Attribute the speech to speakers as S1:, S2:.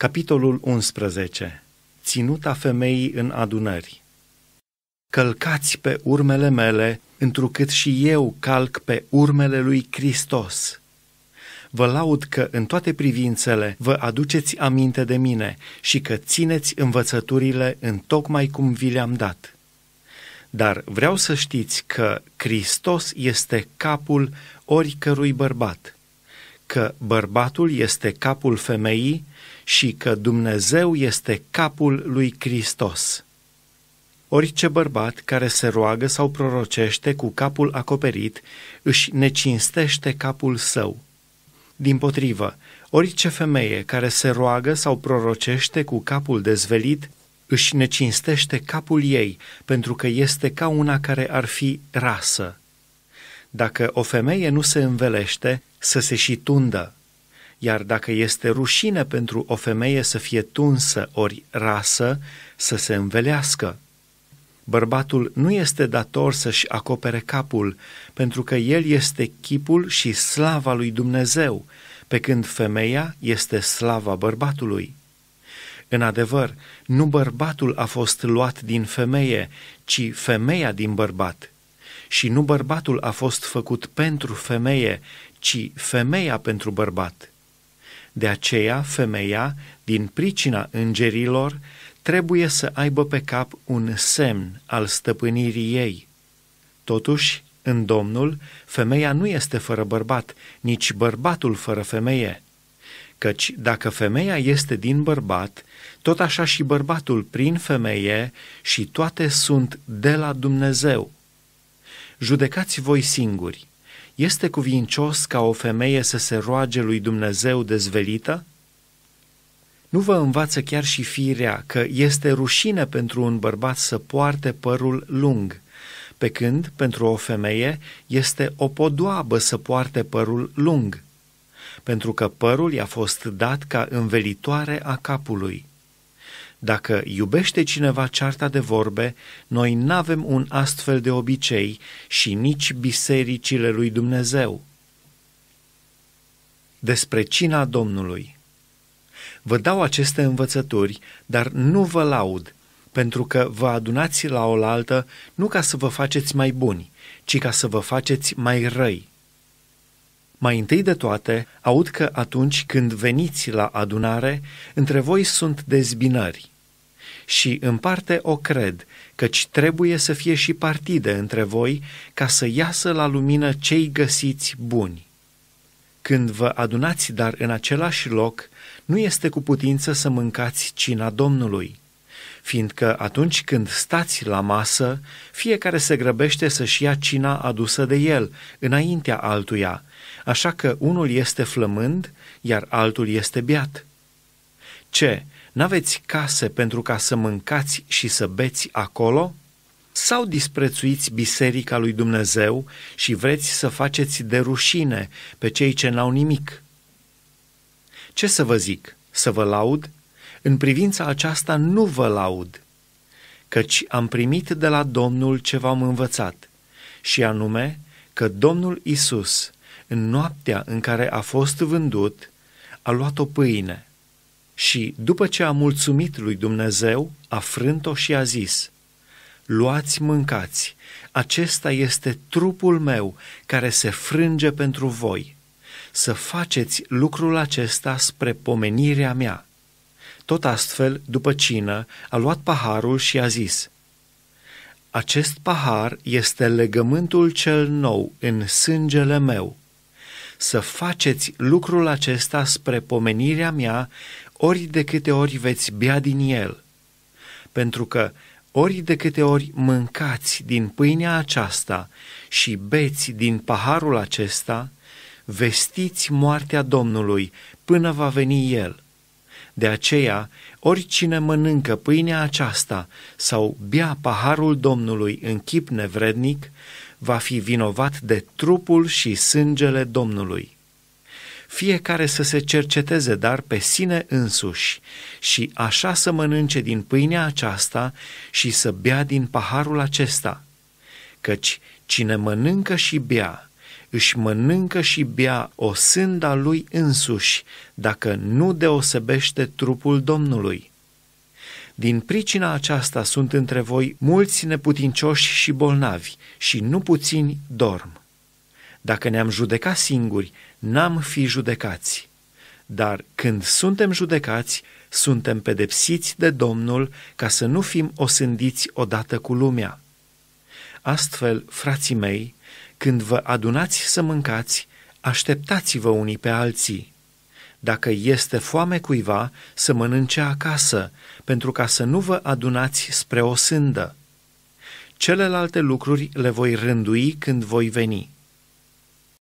S1: Capitolul 11. Ținuta femeii în adunări. Călcați pe urmele mele, întrucât și eu calc pe urmele lui Hristos. Vă laud că în toate privințele vă aduceți aminte de mine și că țineți învățăturile în tocmai cum vi le-am dat. Dar vreau să știți că Hristos este capul oricărui bărbat, că bărbatul este capul femeii, și că Dumnezeu este capul lui Hristos. Orice bărbat care se roagă sau prorocește cu capul acoperit își necinstește capul său. Din potrivă, orice femeie care se roagă sau prorocește cu capul dezvelit își necinstește capul ei, pentru că este ca una care ar fi rasă. Dacă o femeie nu se învelește, să se și tundă, iar dacă este rușine pentru o femeie să fie tunsă ori rasă, să se învelească. Bărbatul nu este dator să-și acopere capul, pentru că el este chipul și slava lui Dumnezeu, pe când femeia este slava bărbatului. În adevăr, nu bărbatul a fost luat din femeie, ci femeia din bărbat. Și nu bărbatul a fost făcut pentru femeie, ci femeia pentru bărbat. De aceea, femeia, din pricina îngerilor, trebuie să aibă pe cap un semn al stăpânirii ei. Totuși, în Domnul, femeia nu este fără bărbat, nici bărbatul fără femeie. Căci dacă femeia este din bărbat, tot așa și bărbatul prin femeie și toate sunt de la Dumnezeu. Judecați voi singuri este cuvincios ca o femeie să se roage lui Dumnezeu dezvelită? Nu vă învață chiar și firea că este rușine pentru un bărbat să poarte părul lung, pe când pentru o femeie este o podoabă să poarte părul lung, pentru că părul i-a fost dat ca învelitoare a capului. Dacă iubește cineva cearta de vorbe, noi n-avem un astfel de obicei și nici bisericile lui Dumnezeu. Despre cina Domnului Vă dau aceste învățături, dar nu vă laud, pentru că vă adunați la oaltă nu ca să vă faceți mai buni, ci ca să vă faceți mai răi. Mai întâi de toate, aud că atunci când veniți la adunare, între voi sunt dezbinări. Și în parte o cred, căci trebuie să fie și partide între voi ca să iasă la lumină cei găsiți buni. Când vă adunați dar în același loc, nu este cu putință să mâncați cina Domnului – fiindcă atunci când stați la masă, fiecare se grăbește să-și ia cina adusă de el, înaintea altuia, așa că unul este flămând, iar altul este beat. Ce, n-aveți case pentru ca să mâncați și să beți acolo? Sau disprețuiți biserica lui Dumnezeu și vreți să faceți de rușine pe cei ce n-au nimic? Ce să vă zic? Să vă laud? În privința aceasta nu vă laud, căci am primit de la Domnul ce v-am învățat, și anume că Domnul Isus, în noaptea în care a fost vândut, a luat o pâine și, după ce a mulțumit lui Dumnezeu, a frânt-o și a zis, Luați, mâncați, acesta este trupul meu care se frânge pentru voi. Să faceți lucrul acesta spre pomenirea mea. Tot astfel, după cină, a luat paharul și a zis, Acest pahar este legământul cel nou în sângele meu. Să faceți lucrul acesta spre pomenirea mea ori de câte ori veți bea din el, pentru că ori de câte ori mâncați din pâinea aceasta și beți din paharul acesta, vestiți moartea Domnului până va veni El. De aceea, oricine mănâncă pâinea aceasta sau bea paharul Domnului în chip nevrednic, va fi vinovat de trupul și sângele Domnului. Fiecare să se cerceteze dar pe sine însuși și așa să mănânce din pâinea aceasta și să bea din paharul acesta, căci cine mănâncă și bea, își mănâncă și bea o sânda lui însuși, dacă nu deosebește trupul Domnului. Din pricina aceasta sunt între voi mulți neputincioși și bolnavi și nu puțini dorm. Dacă ne-am judecat singuri, n-am fi judecați. Dar când suntem judecați, suntem pedepsiți de Domnul ca să nu fim osândiți odată cu lumea. Astfel, frații mei, când vă adunați să mâncați, așteptați-vă unii pe alții. Dacă este foame cuiva, să mănânce acasă, pentru ca să nu vă adunați spre o sândă. Celelalte lucruri le voi rândui când voi veni.